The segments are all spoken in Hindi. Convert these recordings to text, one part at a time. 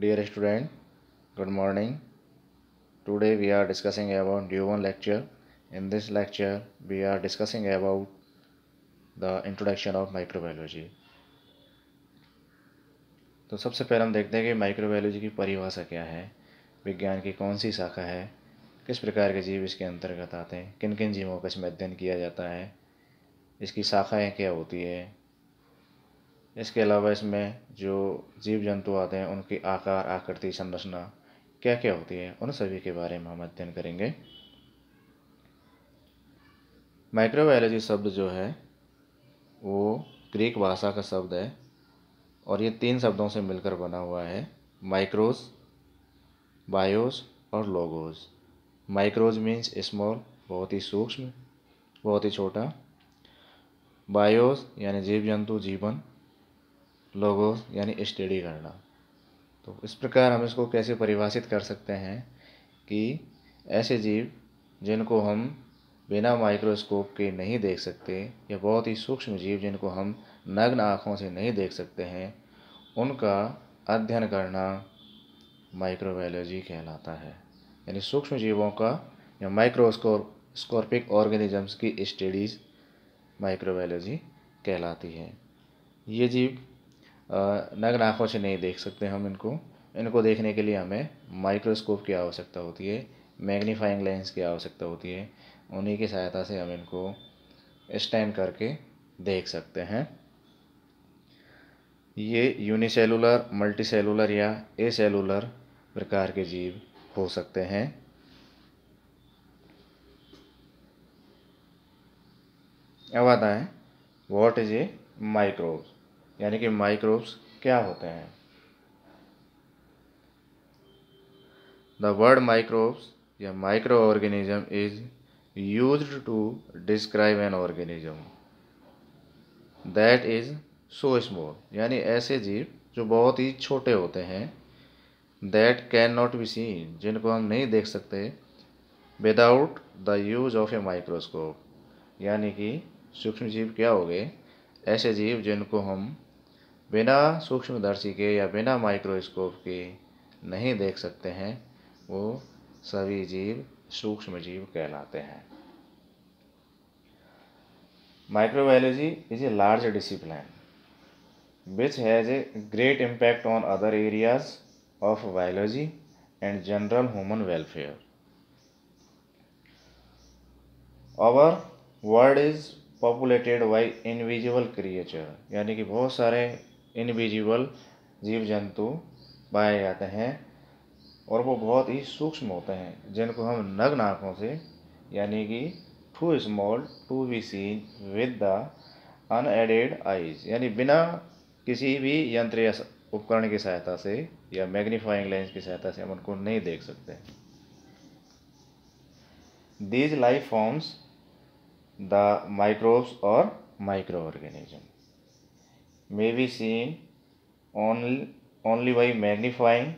Dear student, good morning. Today we are discussing about D1 lecture. In this lecture, we are discussing about the introduction of microbiology. तो सबसे पहले हम देखते हैं कि माइक्रोबायोलॉजी की परिभाषा क्या है विज्ञान की कौन सी शाखा है किस प्रकार के जीव इसके अंतर्गत आते हैं किन किन जीवों का इसमें अध्ययन किया जाता है इसकी शाखाएं क्या होती है इसके अलावा इसमें जो जीव जंतु आते हैं उनकी आकार आकृति संरचना क्या क्या होती है उन सभी के बारे में हम अध्ययन करेंगे माइक्रोबायोलॉजी शब्द जो है वो ग्रीक भाषा का शब्द है और ये तीन शब्दों से मिलकर बना हुआ है माइक्रोस बायोस और लोगोस माइक्रोज मीन्स स्मॉल बहुत ही सूक्ष्म बहुत ही छोटा बायोस यानी जीव जंतु जीवन लोगोस यानी स्टडी करना तो इस प्रकार हम इसको कैसे परिभाषित कर सकते हैं कि ऐसे जीव जिनको हम बिना माइक्रोस्कोप के नहीं देख सकते या बहुत ही सूक्ष्म जीव जिनको हम नग्न आँखों से नहीं देख सकते हैं उनका अध्ययन करना माइक्रोबायोलॉजी कहलाता है यानी सूक्ष्म जीवों का या माइक्रोस्कोप स्कॉर्पिक ऑर्गेनिजम्स की स्टडीज़ माइक्रोबायोलॉजी कहलाती है ये जीव नग्न आँखों से नहीं देख सकते हम इनको इनको देखने के लिए हमें माइक्रोस्कोप की आवश्यकता होती है मैग्नीफाइंग लेंस की आवश्यकता होती है उन्हीं की सहायता से हम इनको स्टैंड करके देख सकते हैं ये यूनिसेलुलर मल्टीसेलुलर या ए सेलुलर प्रकार के जीव हो सकते हैं अब आता है व्हाट इज ए माइक्रोब यानी कि माइक्रोब्स क्या होते हैं द वर्ड माइक्रोब्स या micro organism is used to describe an organism that is so small यानी ऐसे जीव जो बहुत ही छोटे होते हैं that can not be seen जिनको हम नहीं देख सकते without the use of a microscope यानी कि सूक्ष्म जीव क्या हो गए ऐसे जीव जिनको हम बिना सूक्ष्मदर्शी के या बिना माइक्रोस्कोप के नहीं देख सकते हैं वो सभी जीव सूक्ष्म जीव कहलाते हैं microbiology is a large discipline which has a great impact on other areas of biology and general human welfare our world is populated by invisible creature यानी कि बहुत सारे इनविजिबल जीव जंतु पाए जाते हैं और वो बहुत ही सूक्ष्म होते हैं जिनको हम नग्न आँखों से यानी कि too small to be seen with the unaided eyes यानी बिना किसी भी यंत्र या उपकरण की सहायता से या मैग्नीफाइंग लेंस की सहायता से हम उनको नहीं देख सकते these life forms the microbes or micro organism may be seen only only by magnifying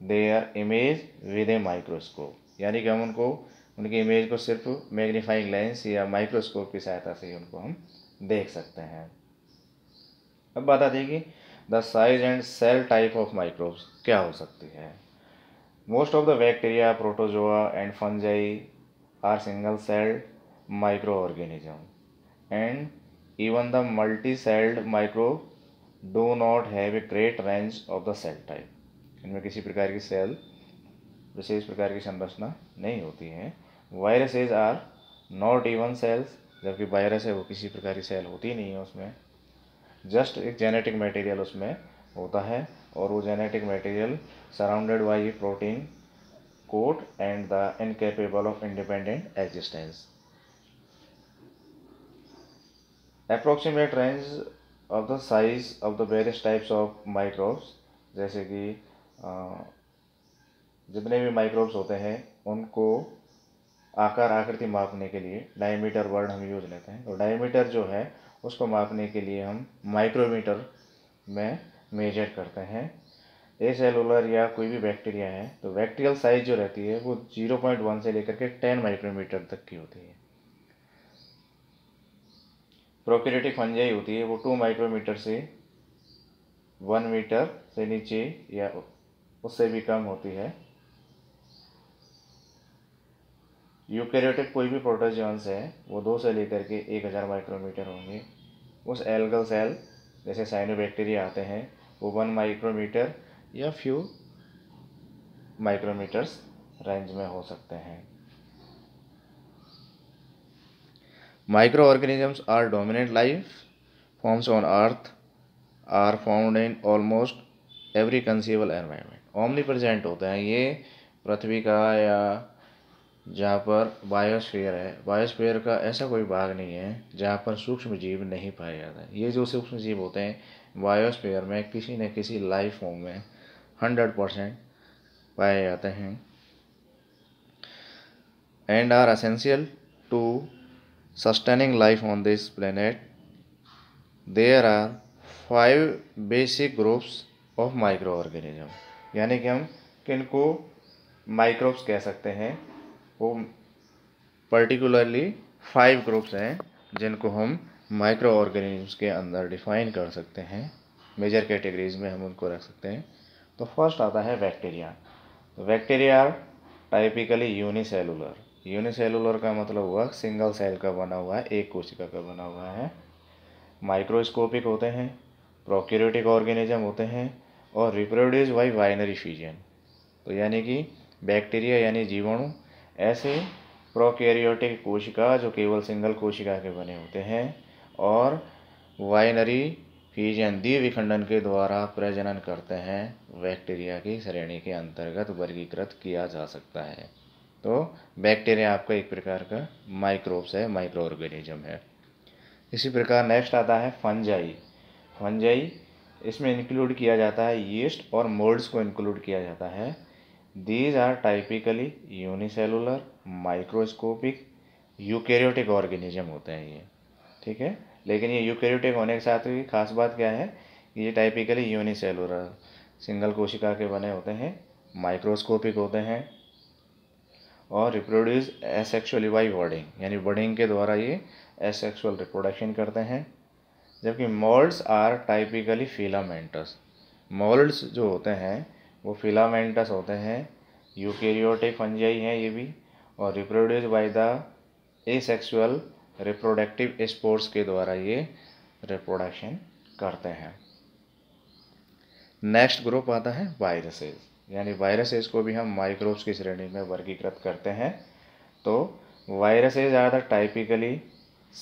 their image with a microscope यानी कि हम उनको उनकी इमेज को सिर्फ मैग्नीफाइंग लेंस या माइक्रोस्कोप की सहायता से ही उनको हम देख सकते हैं अब बात आती है कि the size and cell type of microbes क्या हो सकती है most of the bacteria protozoa and fungi are single cell micro organism and Even the multi-celled micro do not have a great range of the cell type इनमें किसी प्रकार की सेल विशेष प्रकार की संरचना नहीं होती है viruses are not even cells जबकि वायरस है वो किसी प्रकार की सेल होती नहीं है उसमें जस्ट एक जेनेटिक मटेरियल उसमें होता है और वो genetic material surrounded by protein coat and the incapable of independent existence approximate range of the size of the various types of microbes जैसे कि जितने भी माइक्रोब्स होते हैं उनको आकार आकृति मापने के लिए डायमीटर वर्ड हम यूज लेते हैं और तो डायमीटर जो है उसको मापने के लिए हम माइक्रोमीटर में मेजर करते हैं ए सेलुलर या कोई भी बैक्टीरिया है तो बैक्टीरियल साइज जो रहती है वो जीरो पॉइंट वन से लेकर के टेन माइक्रोमीटर तक की होती है प्रोकेरेटिक फंजाई होती है वो टू माइक्रोमीटर से वन मीटर से नीचे या उससे भी कम होती है यूकेरियोटिक कोई भी प्रोटोजॉन्स है वो दो से लेकर के एक हज़ार माइक्रोमीटर होंगे उस एल्गल सेल जैसे साइनोबैक्टीरिया आते हैं वो वन माइक्रोमीटर या फ्यू माइक्रोमीटर्स रेंज में हो सकते हैं micro organisms are dominant life forms on earth are found in almost every conceivable environment omnipresent होते हैं ये पृथ्वी का या जहाँ पर बायोस्फीयर है बायोस्फीयर का ऐसा कोई भाग नहीं है जहाँ पर सूक्ष्म जीव नहीं पाया जाता ये जो सूक्ष्म जीव होते हैं बायोस्फीयर में किसी न किसी लाइफ फॉर्म में हंड्रेड परसेंट पाए जाते हैं and are essential to sustaining life on this planet, there are five basic groups of micro organism यानी कि हम किन को माइक्रोब्स कह सकते हैं वो पर्टिकुलरली फाइव ग्रुप्स हैं जिनको हम माइक्रो ऑर्गेनिजम्स के अंदर डिफाइन कर सकते हैं मेजर कैटेगरीज में हम उनको रख सकते हैं तो फर्स्ट आता है bacteria bacteria are typically unicellular unicellular का मतलब हुआ सिंगल सेल का बना हुआ है एक कोशिका का बना हुआ है माइक्रोस्कोपिक होते हैं प्रोक्यूरेटिक ऑर्गेनिज्म होते हैं और रिप्रोड्यूस बाई वाइनरी फ्यूजन तो यानी कि बैक्टीरिया यानी जीवाणु ऐसे प्रोकैरियोटिक कोशिका जो केवल सिंगल कोशिका के बने होते हैं और वाइनरी फीजन विखंडन के द्वारा प्रजनन करते हैं बैक्टीरिया की श्रेणी के अंतर्गत वर्गीकृत किया जा सकता है तो बैक्टीरिया आपका एक प्रकार का माइक्रोब्स है माइक्रो ऑर्गेनिज्म है इसी प्रकार नेक्स्ट आता है फंजाई फंजाई इसमें इंक्लूड किया जाता है यीस्ट और मोल्ड्स को इंक्लूड किया जाता है these are typically unicellular microscopic eukaryotic organism होते हैं ये ठीक है लेकिन ये यूकेरियोटिक होने के साथ ही खास बात क्या है ये टाइपिकली यूनिसेलुलर सिंगल कोशिका के बने होते हैं माइक्रोस्कोपिक होते हैं और रिप्रोड्यूस एसेक्सुअली बाई वर्डिंग यानी वर्डिंग के द्वारा ये एसेक्सुअल रिप्रोडक्शन करते हैं जबकि moulds are typically filamentous moulds जो होते हैं वो फिलामेंटस होते हैं यूकेरियोटिक फंजाई हैं ये भी और reproduce by the asexual reproductive spores के द्वारा ये रिप्रोडक्शन करते हैं नेक्स्ट ग्रुप आता है वायरसेस यानी वायरसेस को भी हम माइक्रोब्स की श्रेणी में वर्गीकृत करते हैं तो viruses are the typically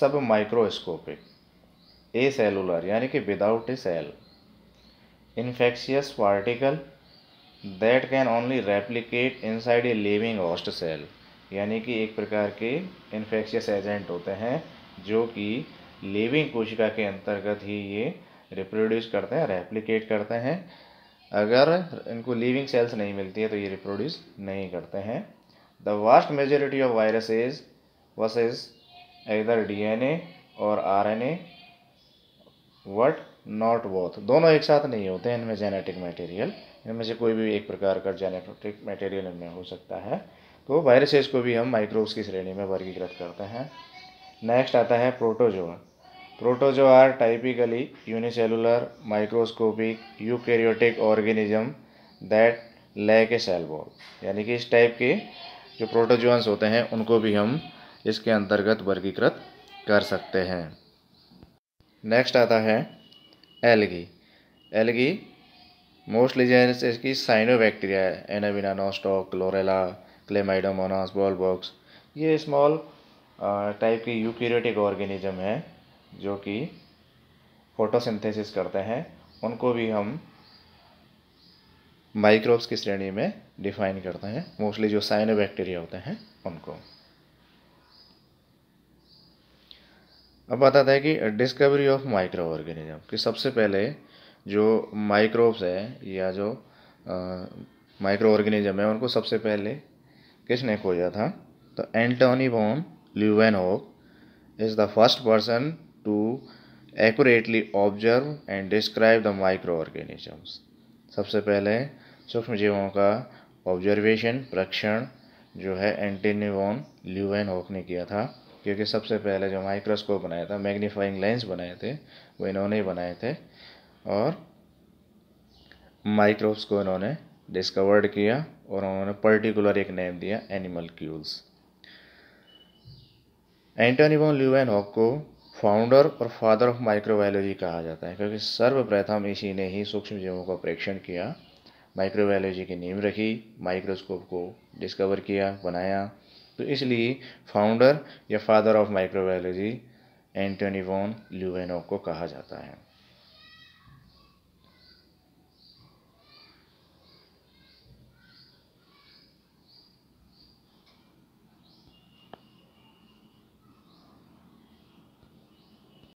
sub microscopic acellular यानी कि without a cell infectious particle that can only replicate inside a living host cell यानी कि एक प्रकार के इन्फेक्शियस एजेंट होते हैं जो कि लिविंग कोशिका के अंतर्गत ही ये रिप्रोड्यूस करते हैं रेप्लिकेट करते हैं अगर इनको लिविंग सेल्स नहीं मिलती है तो ये रिप्रोड्यूस नहीं करते हैं the vast majority of viruses either D either DNA or RNA but not both दोनों एक साथ नहीं होते हैं इनमें जेनेटिक मटेरियल इनमें से कोई भी एक प्रकार का जेनेटिक मटेरियल इनमें हो सकता है तो वायरसेज को भी हम माइक्रोब्स की श्रेणी में वर्गीकृत करते हैं नेक्स्ट आता है protozoa protozoa are unicellular microscopic eukaryotic organism that lack a cell wall यानी कि इस टाइप के जो प्रोटोजोन्स होते हैं उनको भी हम इसके अंतर्गत वर्गीकृत कर सकते हैं नेक्स्ट आता है एलगी एलगी मोस्टली जो है इसकी साइनोबैक्टीरिया है Anabaena Nostoc Chlorella Chlamydomonas Volvox ये स्मॉल टाइप uh, के यूक्यूरेटिक ऑर्गेनिज्म है जो कि फोटोसिंथेसिस करते हैं उनको भी हम माइक्रोब्स की श्रेणी में डिफाइन करते हैं मोस्टली जो साइनोबैक्टीरिया होते हैं उनको अब बताते हैं कि डिस्कवरी ऑफ माइक्रो ऑर्गेनिज्म कि सबसे पहले जो माइक्रोब्स है या जो माइक्रो ऑर्गेनिज्म है उनको सबसे पहले किसने खोजा था तो Antonie van Leeuwenhoek is the first person to accurately observe and describe the microorganisms. सबसे पहले सूक्ष्म जीवों का ऑब्जर्वेशन प्रक्षण जो है एंटीनिवॉन ल्यूवेन होक ने किया था क्योंकि सबसे पहले जो माइक्रोस्कोप बनाया था मैग्नीफाइंग लेंस बनाए थे वो इन्होंने ही बनाए थे और माइक्रोब्स को इन्होंने डिस्कवर्ड किया और उन्होंने पर्टिकुलर एक नेम दिया animalcules Antonie van Leeuwenhoek को फाउंडर और फादर ऑफ माइक्रोबायोलॉजी कहा जाता है क्योंकि सर्वप्रथम इसी ने ही सूक्ष्म जीवों का परीक्षण किया माइक्रोबायोलॉजी की नींव रखी माइक्रोस्कोप को डिस्कवर किया बनाया तो इसलिए फाउंडर या father of microbiology Antonie van Leeuwenhoek को कहा जाता है